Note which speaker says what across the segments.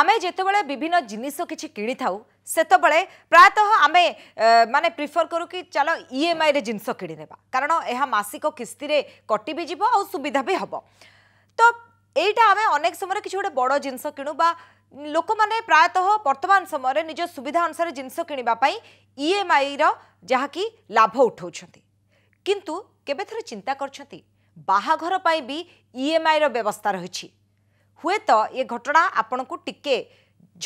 Speaker 1: ଆମେ ଯେତେବେଳେ ବିଭିନ୍ନ ଜିନିଷ କିଛି କିଣିଥାଉ ସେତେବେଳେ ପ୍ରାୟତଃ ଆମେ ମାନେ ପ୍ରିଫର କରୁ କି ଚାଲ ଇ ଏମ୍ ଆଇରେ ଜିନିଷ କିଣିନେବା କାରଣ ଏହା ମାସିକ କିସ୍ତିରେ କଟି ବି ଯିବ ଆଉ ସୁବିଧା ବି ହେବ ତ ଏଇଟା ଆମେ ଅନେକ ସମୟରେ କିଛି ଗୋଟେ ବଡ଼ ଜିନିଷ କିଣୁ ବା ଲୋକମାନେ ପ୍ରାୟତଃ ବର୍ତ୍ତମାନ ସମୟରେ ନିଜ ସୁବିଧା ଅନୁସାରେ ଜିନିଷ କିଣିବା ପାଇଁ ଇ ଏମ୍ ଆଇର ଯାହାକି ଲାଭ ଉଠାଉଛନ୍ତି କିନ୍ତୁ କେବେ ଥରେ ଚିନ୍ତା କରିଛନ୍ତି ବାହାଘର ପାଇଁ ବି ଇ ଏମ୍ ଆଇର ବ୍ୟବସ୍ଥା ରହିଛି ହୁଏତ ଏ ଘଟଣା ଆପଣଙ୍କୁ ଟିକେ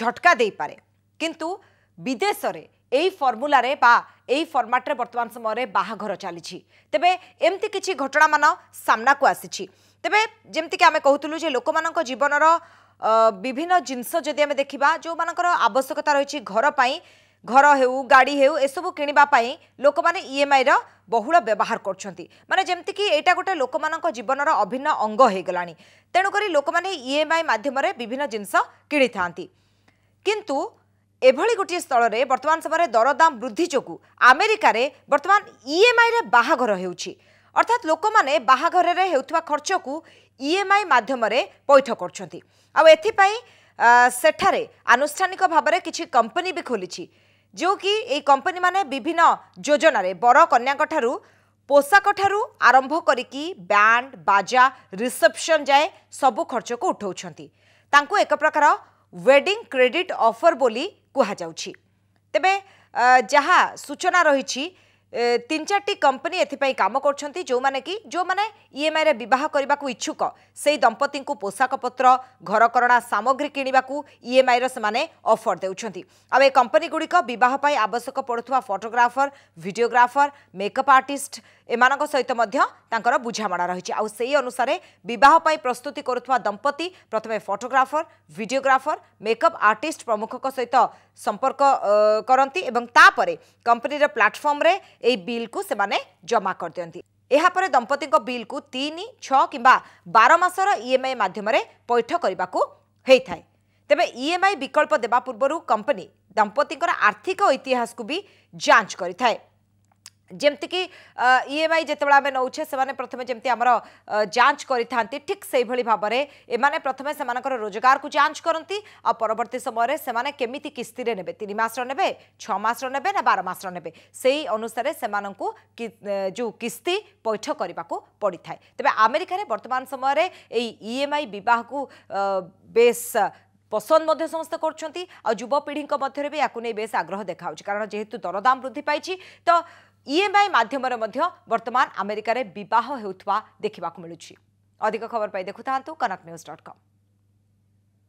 Speaker 1: ଝଟକା ଦେଇପାରେ କିନ୍ତୁ ବିଦେଶରେ এই ফর্মুলারে বা এই ফর্মাটরে বর্তমান সময়ের বাহাঘর চালছে তেবে এমতি কিছু ঘটনা মান সামনাকু আসিছি তেবে যেমিকি আমি কুলু যে লোক জীবনর বিভিন্ন জিনিস যদি আমি দেখা যে আবশ্যকতা রয়েছে ঘরপাই ଘର ହେଉ ଗାଡ଼ି ହେଉ ଏସବୁ କିଣିବା ପାଇଁ ଲୋକମାନେ ଇଏମ୍ଆଇର e ବହୁଳ ବ୍ୟବହାର କରୁଛନ୍ତି ମାନେ ଯେମିତିକି ଏଇଟା ଗୋଟେ ଲୋକମାନଙ୍କ ଜୀବନର ଅଭିନ୍ନ ଅଙ୍ଗ ହୋଇଗଲାଣି ତେଣୁକରି ଲୋକମାନେ ଇଏମ୍ଆଇ e ମାଧ୍ୟମରେ ବିଭିନ୍ନ ଜିନିଷ କିଣିଥାନ୍ତି କିନ୍ତୁ ଏଭଳି ଗୋଟିଏ ସ୍ଥଳରେ ବର୍ତ୍ତମାନ ସମୟରେ ଦରଦାମ ବୃଦ୍ଧି ଯୋଗୁଁ ଆମେରିକାରେ ବର୍ତ୍ତମାନ ଇଏମ୍ଆଇରେ e ବାହାଘର ହେଉଛି ଅର୍ଥାତ୍ ଲୋକମାନେ ବାହାଘରରେ ହେଉଥିବା ଖର୍ଚ୍ଚକୁ ଇଏମ୍ଆଇ ମାଧ୍ୟମରେ ପୈଠ କରୁଛନ୍ତି ଆଉ ଏଥିପାଇଁ ସେଠାରେ ଆନୁଷ୍ଠାନିକ ଭାବରେ କିଛି କମ୍ପାନୀ ବି ଖୋଲିଛି जो कि এই কোম্পানি মানে বিভিন্ন যোজনার বর কন্যাঙ্কর পোশাকঠার আরম্ভ করিকি ব্যান্ড বাজা রিসেপশন যায় সবু খরচক উঠাউছেন তাঁকু এক প্রকার ওয়েডিং ক্রেডিট অফর বলি কুহযাচ্ছে তেবে যা সূচনা রয়েছে तीन चार कंपनी एपाई कम कर जो मैंने कि जो मैंने ईएमआई रे बहुत करने को इच्छुक से दंपति को पोशाक पत्र घरकरणा सामग्री किणवाक ईएमआई से अफर दे कंपनी गुड़िक बहुत आवश्यक पड़ुवा फटोग्राफर भिडियोग्राफर मेकअप आर्टिस्ट एम सहित बुझाणा रही आउ से बहुत प्रस्तुति करुवा दंपति प्रथम फटोग्राफर भिडियोग्राफर मेकअप आर्टिस्ट प्रमुख सहित संपर्क करती कंपनी प्लाटफर्म्रे ଏହି ବିଲ୍କୁ ସେମାନେ ଜମା କରିଦିଅନ୍ତି ଏହାପରେ ଦମ୍ପତିଙ୍କ ବିଲ୍କୁ ତିନି ଛଅ କିମ୍ବା ବାର ମାସର ଇଏମ୍ଆଇ ମାଧ୍ୟମରେ ପୈଠ କରିବାକୁ ହୋଇଥାଏ ତେବେ ଇଏମ୍ଆଇ ବିକଳ୍ପ ଦେବା ପୂର୍ବରୁ କମ୍ପାନୀ ଦମ୍ପତିଙ୍କର ଆର୍ଥିକ ଇତିହାସକୁ ବି ଯାଞ୍ଚ କରିଥାଏ ଯେମିତିକି ଇଏମ୍ଆଇ ଯେତେବେଳେ ଆମେ ନେଉଛେ ସେମାନେ ପ୍ରଥମେ ଯେମିତି ଆମର ଯାଞ୍ଚ କରିଥାନ୍ତି ଠିକ୍ ସେଇଭଳି ଭାବରେ ଏମାନେ ପ୍ରଥମେ ସେମାନଙ୍କର ରୋଜଗାରକୁ ଯାଞ୍ଚ କରନ୍ତି ଆଉ ପରବର୍ତ୍ତୀ ସମୟରେ ସେମାନେ କେମିତି କିସ୍ତିରେ ନେବେ ତିନି ମାସର ନେବେ ଛଅ ମାସର ନେବେ ନା ବାର ମାସର ନେବେ ସେଇ ଅନୁସାରେ ସେମାନଙ୍କୁ ଯେଉଁ କିସ୍ତି ପୈଠ କରିବାକୁ ପଡ଼ିଥାଏ ତେବେ ଆମେରିକାରେ ବର୍ତ୍ତମାନ ସମୟରେ ଏଇ ଇଏମ୍ଆଇ ବିବାହକୁ ବେଶ୍ পসন্দ মধ্যে সমস্ত করছেন আুবপিঢ়ি মধ্যে বি এখন বেশ আগ্রহ দেখা কারণ যেহেতু দরদাম বৃদ্ধি পাইছি তো ईएमआई मध्यम वर्तमान आमेरिकार बहुत देखा मिलूँ अधिक खबर पर देखु कनक न्यूज डट कम